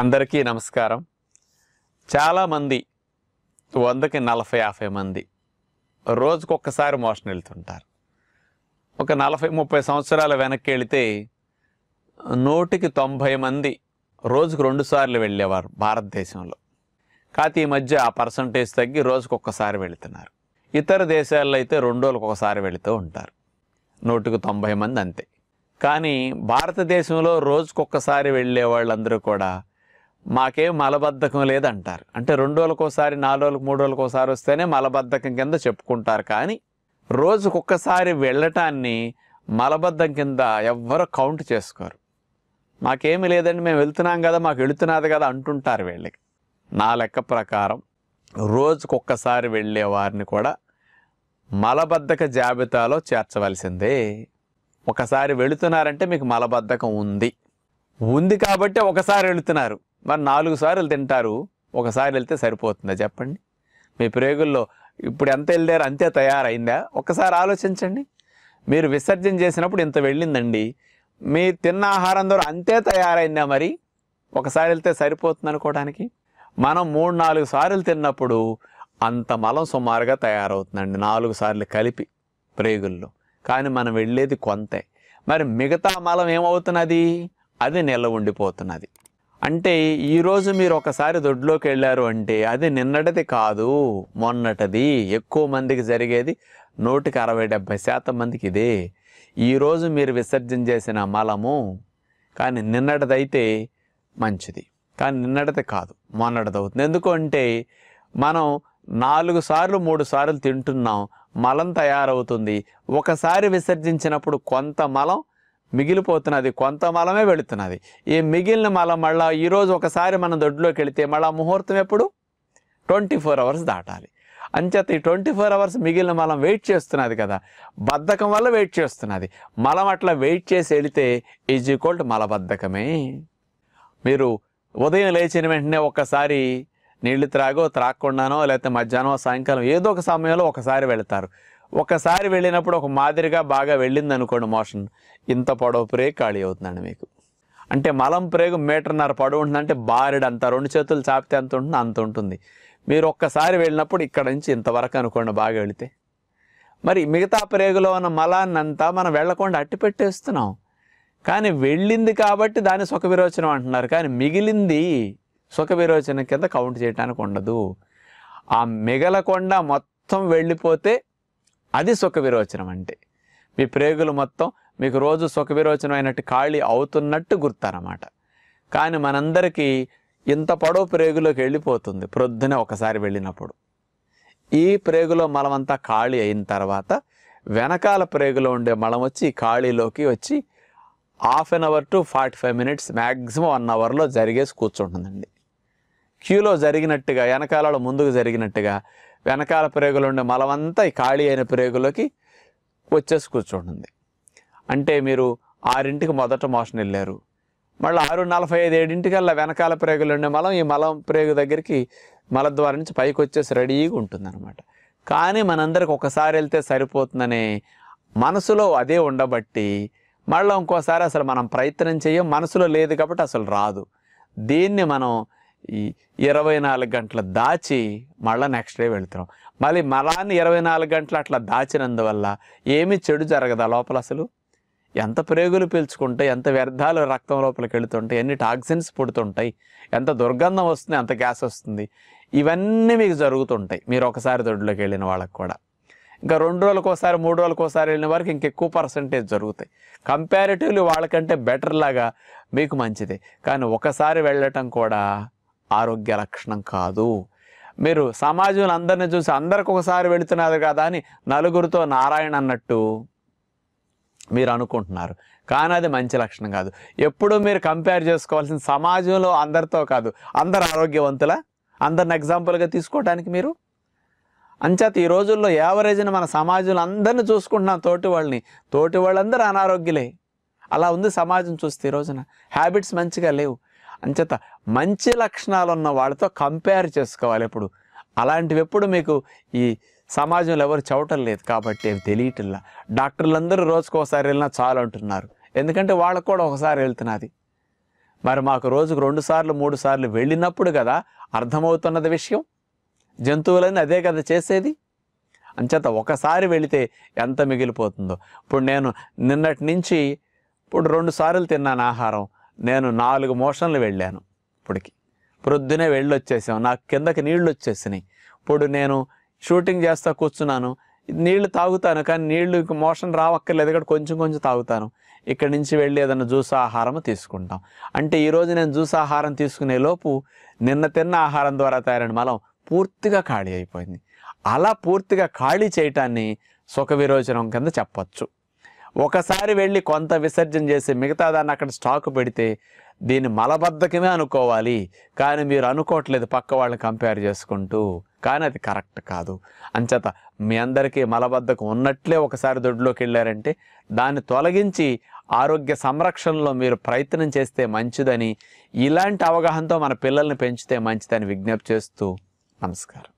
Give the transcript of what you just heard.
అందరికీ నమస్కారం చాలామంది వందకి నలభై యాభై మంది రోజుకొక్కసారి మోషన్ వెళ్తుంటారు ఒక నలభై ముప్పై సంవత్సరాల వెనక్కి వెళితే నూటికి తొంభై మంది రోజుకు రెండుసార్లు వెళ్ళేవారు భారతదేశంలో కాకపోతే ఈ మధ్య ఆ పర్సంటేజ్ తగ్గి రోజుకు ఒక్కసారి వెళుతున్నారు ఇతర దేశాల్లో అయితే రెండు రోజులకు ఒకసారి వెళుతూ ఉంటారు నూటికి తొంభై మంది అంతే కానీ భారతదేశంలో రోజుకొక్కసారి వెళ్ళే వాళ్ళందరూ కూడా మాకేం మలబద్ధకం లేదంటారు అంటే రెండు రోజులకోసారి నాలుగు రోజులకు మూడు రోజులకోసారి వస్తేనే మలబద్ధకం కింద చెప్పుకుంటారు కానీ రోజుకొక్కసారి వెళ్ళటాన్ని మలబద్ధం కింద ఎవ్వరు కౌంట్ చేసుకోరు మాకేమి లేదండి మేము వెళ్తున్నాం కదా మాకు వెళుతున్నది కదా అంటుంటారు వీళ్ళకి నా లెక్క ప్రకారం రోజుకొక్కసారి వెళ్ళే వారిని కూడా మలబద్ధక జాబితాలో చేర్చవలసిందే ఒకసారి వెళుతున్నారంటే మీకు మలబద్ధకం ఉంది ఉంది కాబట్టి ఒకసారి వెళుతున్నారు మరి నాలుగు సార్లు తింటారు ఒకసారి వెళ్తే సరిపోతుందా చెప్పండి మీ ప్రేగుల్లో ఇప్పుడు ఎంత వెళ్ళారు అంతే తయారైందా ఒకసారి ఆలోచించండి మీరు విసర్జన చేసినప్పుడు ఇంత వెళ్ళిందండి మీ తిన్న ఆహారం ద్వారా అంతే తయారైందా మరి ఒకసారి వెళ్తే సరిపోతుంది అనుకోవడానికి మనం మూడు నాలుగు సార్లు తిన్నప్పుడు అంత మలం సుమారుగా తయారవుతుందండి నాలుగు సార్లు కలిపి ప్రేగుల్లో కానీ మనం వెళ్ళేది కొంతే మరి మిగతా మలం ఏమవుతున్నది అది నిల్వ ఉండిపోతున్నది అంటే ఈరోజు మీరు ఒకసారి దొడ్లోకి వెళ్ళారు అంటే అది నిన్నటిది కాదు మొన్నటిది ఎక్కువ మందికి జరిగేది నూటికి అరవై డెబ్భై శాతం మందికి ఇదే ఈరోజు మీరు విసర్జన చేసిన మలము కానీ నిన్నటిదైతే మంచిది కానీ నిన్నటిది కాదు మొన్నటిది అవుతుంది ఎందుకంటే మనం నాలుగు సార్లు మూడు సార్లు తింటున్నాం మలం తయారవుతుంది ఒకసారి విసర్జించినప్పుడు కొంత మలం మిగిలిపోతున్నది కొంత మలమే వెళుతున్నది ఈ మిగిలిన మలం మళ్ళా ఈరోజు ఒకసారి మనం దొడ్లోకి వెళితే మళ్ళా ముహూర్తం ఎప్పుడు ట్వంటీ ఫోర్ అవర్స్ దాటాలి అంచేత ఈ ట్వంటీ ఫోర్ అవర్స్ మిగిలిన మలం వెయిట్ చేస్తున్నది కదా బద్ధకం వల్ల వెయిట్ చేస్తున్నది మలం అట్లా వెయిట్ చేసి వెళితే ఈజ్ ఈక్వల్ టు మలబద్ధకమే మీరు ఉదయం లేచిన వెంటనే ఒక్కసారి నీళ్లు త్రాగో త్రాగకుండానో లేకపోతే మధ్యాహ్నం సాయంకాలం ఏదో ఒక సమయంలో ఒకసారి వెళతారు ఒకసారి వెళ్ళినప్పుడు ఒక మాదిరిగా బాగా వెళ్ళింది అనుకోండి మోషన్ ఇంత పొడవు ప్రేగు ఖాళీ అవుతుందండి మీకు అంటే మలం ప్రేగు మీటర్న్నర పొడవు అంటే బారెడు అంత రెండు చేతులు చాపితే అంత ఉంటుంది అంత ఉంటుంది మీరు ఒక్కసారి వెళ్ళినప్పుడు ఇక్కడ నుంచి ఇంతవరకు అనుకోండి బాగా వెళితే మరి మిగతా ప్రేగులో ఉన్న మలాన్నంతా మనం వెళ్ళకుండా అట్టి పెట్టేస్తున్నాం కానీ వెళ్ళింది కాబట్టి దాన్ని సుఖ విరోచనం అంటున్నారు కానీ మిగిలింది సుఖ విరోచనం కింద కౌంట్ చేయడానికి ఉండదు ఆ మిగలకుండా మొత్తం వెళ్ళిపోతే అది సుఖ విరోచనం అంటే మీ ప్రేగులు మొత్తం మీకు రోజు సుఖ విరోచనం అయినట్టు ఖాళీ అవుతున్నట్టు గుర్తారన్నమాట కానీ మనందరికీ ఇంత పొడవు ప్రేగులోకి వెళ్ళిపోతుంది ప్రొద్దున ఒకసారి వెళ్ళినప్పుడు ఈ ప్రేగులో మలమంతా ఖాళీ అయిన తర్వాత వెనకాల ప్రేగులో ఉండే మలం వచ్చి ఖాళీలోకి వచ్చి half an hour to forty five minutes maximum one అవర్లో జరిగేసి కూర్చుంటుందండి క్యూలో జరిగినట్టుగా వెనకాలలో ముందుకు జరిగినట్టుగా వెనకాల ప్రేగులు ఉండే మలమంతా ఈ ఖాళీ అయిన ప్రేగులోకి వచ్చేసి కూర్చోండి అంటే మీరు ఆరింటికి మొదట మోషన్ వెళ్ళారు మళ్ళీ ఆరు నలభై ఐదు ఏడింటికల్లా వెనకాల ప్రేగులు ఉండే మలం ఈ మలం ప్రేగు దగ్గరికి మలద్వారం నుంచి పైకి వచ్చేసి రెడీగా ఉంటుంది అనమాట కానీ మనందరికి ఒకసారి వెళ్తే సరిపోతుందనే మనసులో అదే ఉండబట్టి మళ్ళీ ఇంకోసారి అసలు మనం ప్రయత్నం చేయం మనసులో లేదు కాబట్టి అసలు రాదు దీన్ని మనం ఈ ఇరవై నాలుగు గంటలు దాచి మళ్ళీ నెక్స్ట్ డే వెళ్తున్నాం మళ్ళీ మలాన్ని ఇరవై నాలుగు గంటలు అట్లా దాచినందువల్ల ఏమి చెడు జరగదా లోపల అసలు ఎంత ప్రేగులు పీల్చుకుంటే ఎంత వ్యర్థాలు రక్తం లోపలికి వెళుతుంటాయి ఎన్ని టాక్సిన్స్ పుడుతుంటాయి ఎంత దుర్గంధం వస్తుంది ఎంత గ్యాస్ వస్తుంది ఇవన్నీ మీకు జరుగుతుంటాయి మీరు ఒకసారి దొడ్లోకి వెళ్ళిన వాళ్ళకి కూడా ఇంకా రెండు రోజులకు ఒకసారి మూడు రోజులకు ఒకసారి వెళ్ళిన వారికి ఇంకెక్కువ పర్సంటేజ్ జరుగుతాయి కంపారిటివ్లీ వాళ్ళకంటే బెటర్ లాగా మీకు మంచిది కానీ ఒకసారి వెళ్ళటం కూడా ఆరోగ్య లక్షణం కాదు మీరు సమాజంలో అందరిని చూసి అందరికి ఒకసారి వెళుతున్నారు కదా అని నలుగురితో నారాయణ అన్నట్టు మీరు అనుకుంటున్నారు కానీ అది మంచి లక్షణం కాదు ఎప్పుడు మీరు కంపేర్ చేసుకోవాల్సిన సమాజంలో అందరితో కాదు అందరు ఆరోగ్యవంతుల అందరిని ఎగ్జాంపుల్గా తీసుకోవడానికి మీరు అంచేత ఈ రోజుల్లో యావరేజ్ని మన సమాజంలో అందరిని చూసుకుంటున్నాం తోటి వాళ్ళని తోటి వాళ్ళందరూ అనారోగ్యలే అలా ఉంది సమాజం చూస్తే ఈ రోజున హ్యాబిట్స్ మంచిగా లేవు అంచేత మంచి లక్షణాలు ఉన్న వాళ్ళతో కంపేర్ చేసుకోవాలి ఎప్పుడు అలాంటివి ఎప్పుడు మీకు ఈ సమాజంలో ఎవరు చవటం లేదు కాబట్టి అవి తెలియటంలా డాక్టర్లందరూ రోజుకు ఒకసారి వెళ్ళినా చాలు అంటున్నారు ఎందుకంటే వాళ్ళకు కూడా ఒకసారి వెళ్తున్నది మరి మాకు రోజుకు రెండు సార్లు మూడు సార్లు వెళ్ళినప్పుడు కదా అర్థమవుతున్నది విషయం జంతువులని అదే కదా చేసేది అంచేత ఒకసారి వెళితే ఎంత మిగిలిపోతుందో ఇప్పుడు నేను నిన్నటి నుంచి ఇప్పుడు రెండు సార్లు తిన్నాను ఆహారం నేను నాలుగు మోషన్లు వెళ్ళాను ఇప్పటికి ప్రొద్దునే వెళ్ళి వచ్చేసాం నాకు కిందకి నీళ్లు వచ్చేసినాయి ఇప్పుడు నేను షూటింగ్ చేస్తా కూర్చున్నాను నీళ్లు తాగుతాను కానీ నీళ్లు మోషన్ రావక్కర్లేదు కాబట్టి కొంచెం కొంచెం తాగుతాను ఇక్కడి నుంచి వెళ్ళి ఏదైనా జ్యూస్ ఆహారం తీసుకుంటాం అంటే ఈరోజు నేను జ్యూస్ ఆహారం తీసుకునే లోపు నిన్న తిన్న ఆహారం ద్వారా తయారైన మలం పూర్తిగా ఖాళీ అయిపోయింది అలా పూర్తిగా ఖాళీ చేయటాన్ని సుఖ విరోచనం కింద చెప్పచ్చు ఒకసారి వెళ్ళి కొంత విసర్జన చేసి మిగతా దాన్ని అక్కడ స్టాక్ పెడితే దీన్ని మలబద్ధకమే అనుకోవాలి కానీ మీరు అనుకోవట్లేదు పక్క వాళ్ళని కంపేర్ చేసుకుంటూ కానీ అది కరెక్ట్ కాదు అంచేత మీ అందరికీ మలబద్ధకం ఉన్నట్లే ఒకసారి దొడ్లోకి వెళ్ళారంటే దాన్ని తొలగించి ఆరోగ్య సంరక్షణలో మీరు ప్రయత్నం చేస్తే మంచిదని ఇలాంటి అవగాహనతో మన పిల్లల్ని పెంచితే మంచిదని విజ్ఞప్తి చేస్తూ నమస్కారం